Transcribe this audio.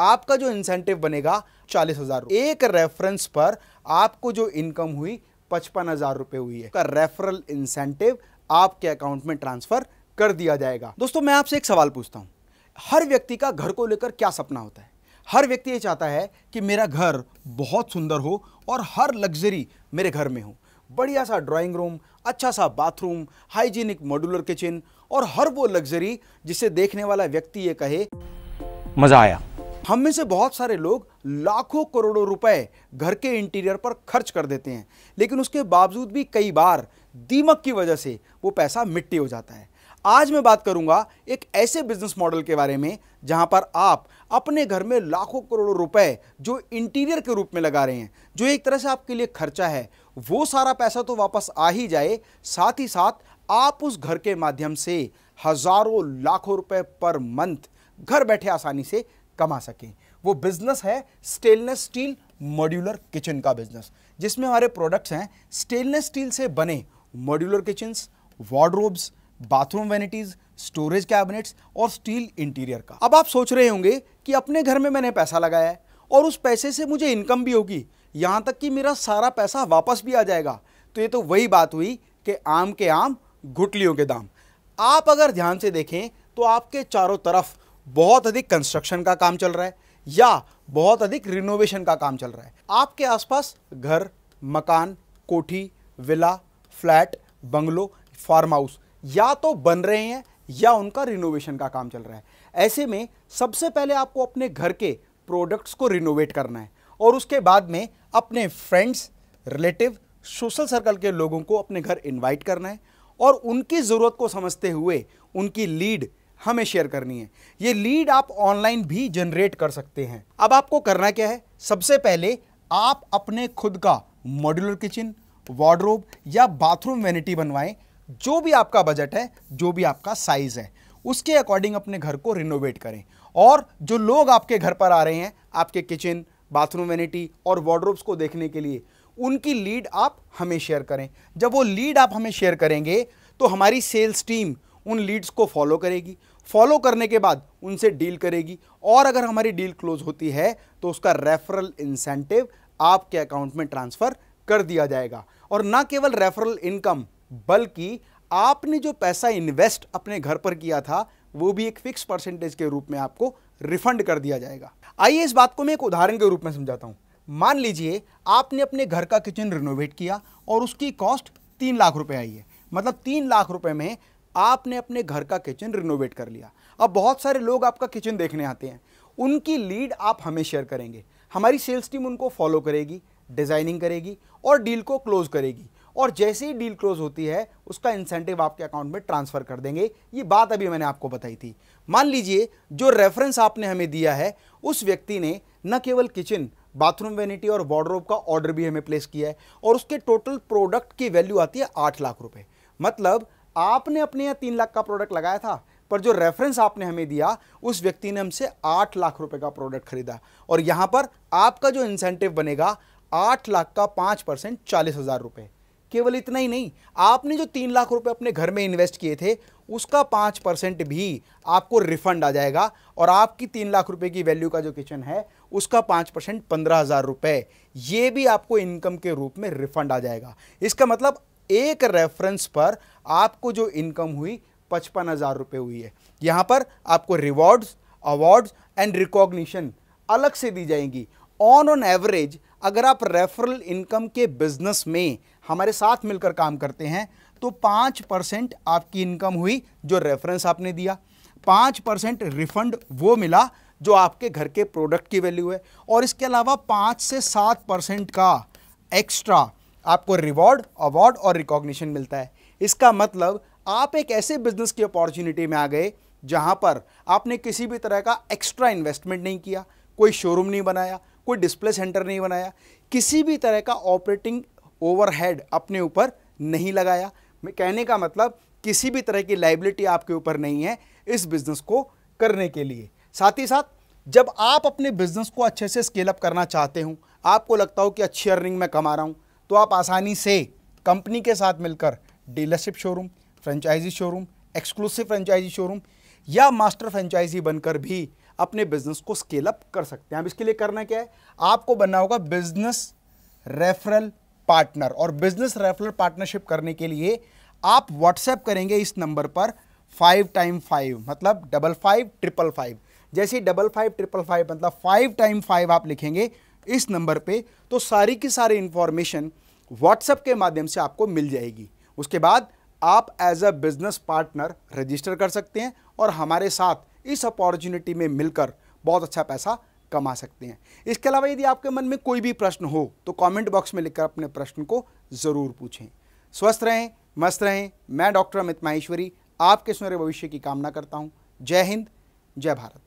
आपका जो इंसेंटिव बनेगा चालीस हजार एक रेफरेंस पर आपको जो इनकम हुई पचपन हजार रुपए हुई है का रेफरल इंसेंटिव आपके अकाउंट में ट्रांसफर कर दिया जाएगा दोस्तों मैं आपसे एक सवाल पूछता हूं हर व्यक्ति का घर को लेकर क्या सपना होता है हर व्यक्ति ये चाहता है कि मेरा घर बहुत सुंदर हो और हर लग्जरी मेरे घर में हो बढ़िया सा ड्राइंग रूम अच्छा सा बाथरूम हाइजीनिक मॉड्यूलर किचन और हर वो लग्जरी जिसे देखने वाला व्यक्ति ये कहे मज़ा आया हम में से बहुत सारे लोग लाखों करोड़ों रुपए घर के इंटीरियर पर खर्च कर देते हैं लेकिन उसके बावजूद भी कई बार दीमक की वजह से वो पैसा मिट्टी हो जाता है आज मैं बात करूंगा एक ऐसे बिजनेस मॉडल के बारे में जहां पर आप अपने घर में लाखों करोड़ों रुपए जो इंटीरियर के रूप में लगा रहे हैं जो एक तरह से आपके लिए खर्चा है वो सारा पैसा तो वापस आ ही जाए साथ ही साथ आप उस घर के माध्यम से हजारों लाखों रुपए पर मंथ घर बैठे आसानी से कमा सकें वो बिजनेस है स्टेनलेस स्टील मॉड्यूलर किचन का बिजनेस जिसमें हमारे प्रोडक्ट्स हैं स्टेनलेस स्टील से बने modular kitchens wardrobes bathroom vanities storage cabinets और स्टील इंटीरियर का अब आप सोच रहे होंगे कि अपने घर में मैंने पैसा लगाया है और उस पैसे से मुझे इनकम भी होगी यहाँ तक कि मेरा सारा पैसा वापस भी आ जाएगा तो ये तो वही बात हुई कि आम के आम घुटलियों के दाम आप अगर ध्यान से देखें तो आपके चारों तरफ बहुत अधिक कंस्ट्रक्शन का काम चल रहा है या बहुत अधिक रिनोवेशन का काम चल रहा है आपके आसपास घर मकान कोठी villa flat bungalow farm house या तो बन रहे हैं या उनका रिनोवेशन का काम चल रहा है ऐसे में सबसे पहले आपको अपने घर के प्रोडक्ट्स को रिनोवेट करना है और उसके बाद में अपने फ्रेंड्स रिलेटिव सोशल सर्कल के लोगों को अपने घर इनवाइट करना है और उनकी ज़रूरत को समझते हुए उनकी लीड हमें शेयर करनी है ये लीड आप ऑनलाइन भी जनरेट कर सकते हैं अब आपको करना क्या है सबसे पहले आप अपने खुद का मॉड्यूलर किचन वार्ड्रोब या बाथरूम वेनिटी बनवाएं जो भी आपका बजट है जो भी आपका साइज़ है उसके अकॉर्डिंग अपने घर को रिनोवेट करें और जो लोग आपके घर पर आ रहे हैं आपके किचन बाथरूम वेनिटी और वार्ड्रोब्स को देखने के लिए उनकी लीड आप हमें शेयर करें जब वो लीड आप हमें शेयर करेंगे तो हमारी सेल्स टीम उन लीड्स को फॉलो करेगी फॉलो करने के बाद उनसे डील करेगी और अगर हमारी डील क्लोज होती है तो उसका रेफरल इंसेंटिव आपके अकाउंट में ट्रांसफ़र कर दिया जाएगा और ना केवल रेफरल इनकम बल्कि आपने जो पैसा इन्वेस्ट अपने घर पर किया था वो भी एक फिक्स परसेंटेज के रूप में आपको रिफंड कर दिया जाएगा आइए इस बात को मैं एक उदाहरण के रूप में समझाता हूँ मान लीजिए आपने अपने घर का किचन रिनोवेट किया और उसकी कॉस्ट तीन लाख रुपए आई है मतलब तीन लाख रुपए में आपने अपने घर का किचन रिनोवेट कर लिया अब बहुत सारे लोग आपका किचन देखने आते हैं उनकी लीड आप हमें शेयर करेंगे हमारी सेल्स टीम उनको फॉलो करेगी डिज़ाइनिंग करेगी और डील को क्लोज़ करेगी और जैसे ही डील क्लोज होती है उसका इंसेंटिव आपके अकाउंट में ट्रांसफ़र कर देंगे ये बात अभी मैंने आपको बताई थी मान लीजिए जो रेफरेंस आपने हमें दिया है उस व्यक्ति ने न केवल किचन बाथरूम वेनिटी और वार्ड्रोब का ऑर्डर भी हमें प्लेस किया है और उसके टोटल प्रोडक्ट की वैल्यू आती है आठ लाख रुपये मतलब आपने अपने यहाँ तीन लाख का प्रोडक्ट लगाया था पर जो रेफरेंस आपने हमें दिया उस व्यक्ति ने हमसे आठ लाख रुपए का प्रोडक्ट खरीदा और यहाँ पर आपका जो इंसेंटिव बनेगा आठ लाख का पाँच परसेंट चालीस हज़ार रुपये केवल इतना ही नहीं आपने जो तीन लाख रुपए अपने घर में इन्वेस्ट किए थे उसका पाँच परसेंट भी आपको रिफंड आ जाएगा और आपकी तीन लाख रुपए की वैल्यू का जो किचन है उसका पाँच परसेंट पंद्रह हज़ार रुपये ये भी आपको इनकम के रूप में रिफंड आ जाएगा इसका मतलब एक रेफरेंस पर आपको जो इनकम हुई पचपन हज़ार रुपये हुई है यहाँ पर आपको रिवॉर्ड्स अवार्ड्स एंड रिकॉग्निशन अलग से दी जाएंगी ऑन ऑन एवरेज अगर आप रेफरल इनकम के बिजनेस में हमारे साथ मिलकर काम करते हैं तो पाँच परसेंट आपकी इनकम हुई जो रेफरेंस आपने दिया पाँच परसेंट रिफंड वो मिला जो आपके घर के प्रोडक्ट की वैल्यू है और इसके अलावा पाँच से सात परसेंट का एक्स्ट्रा आपको रिवॉर्ड अवार्ड और रिकॉग्निशन मिलता है इसका मतलब आप एक ऐसे बिजनेस की अपॉर्चुनिटी में आ गए जहाँ पर आपने किसी भी तरह का एक्स्ट्रा इन्वेस्टमेंट नहीं किया कोई शोरूम नहीं बनाया कोई डिस्प्ले सेंटर नहीं बनाया किसी भी तरह का ऑपरेटिंग ओवरहेड अपने ऊपर नहीं लगाया कहने का मतलब किसी भी तरह की लाइबिलिटी आपके ऊपर नहीं है इस बिज़नेस को करने के लिए साथ ही साथ जब आप अपने बिज़नेस को अच्छे से स्केलअप करना चाहते हो आपको लगता हो कि अच्छी अर्निंग में कमा रहा हूँ तो आप आसानी से कंपनी के साथ मिलकर dealership showroom franchise showroom exclusive franchise showroom या मास्टर फ्रेंचाइजी बनकर भी अपने बिजनेस को स्केल अप कर सकते हैं अब इसके लिए करना क्या है आपको बनना होगा बिजनेस रेफरल पार्टनर और बिजनेस रेफरल पार्टनरशिप करने के लिए आप व्हाट्सएप करेंगे इस नंबर पर फाइव टाइम फाइव मतलब डबल फाइव ट्रिपल फाइव जैसे डबल फाइव ट्रिपल फाइव मतलब फाइव टाइम फाइव आप लिखेंगे इस नंबर पे तो सारी की सारी इन्फॉर्मेशन व्हाट्सएप के माध्यम से आपको मिल जाएगी उसके बाद आप as a business partner register कर सकते हैं और हमारे साथ इस अपॉर्चुनिटी में मिलकर बहुत अच्छा पैसा कमा सकते हैं इसके अलावा यदि आपके मन में कोई भी प्रश्न हो तो कमेंट बॉक्स में लिखकर अपने प्रश्न को ज़रूर पूछें स्वस्थ रहें मस्त रहें मैं डॉक्टर अमित माहेश्वरी आपके सुनहरे भविष्य की कामना करता हूँ जय हिंद जय भारत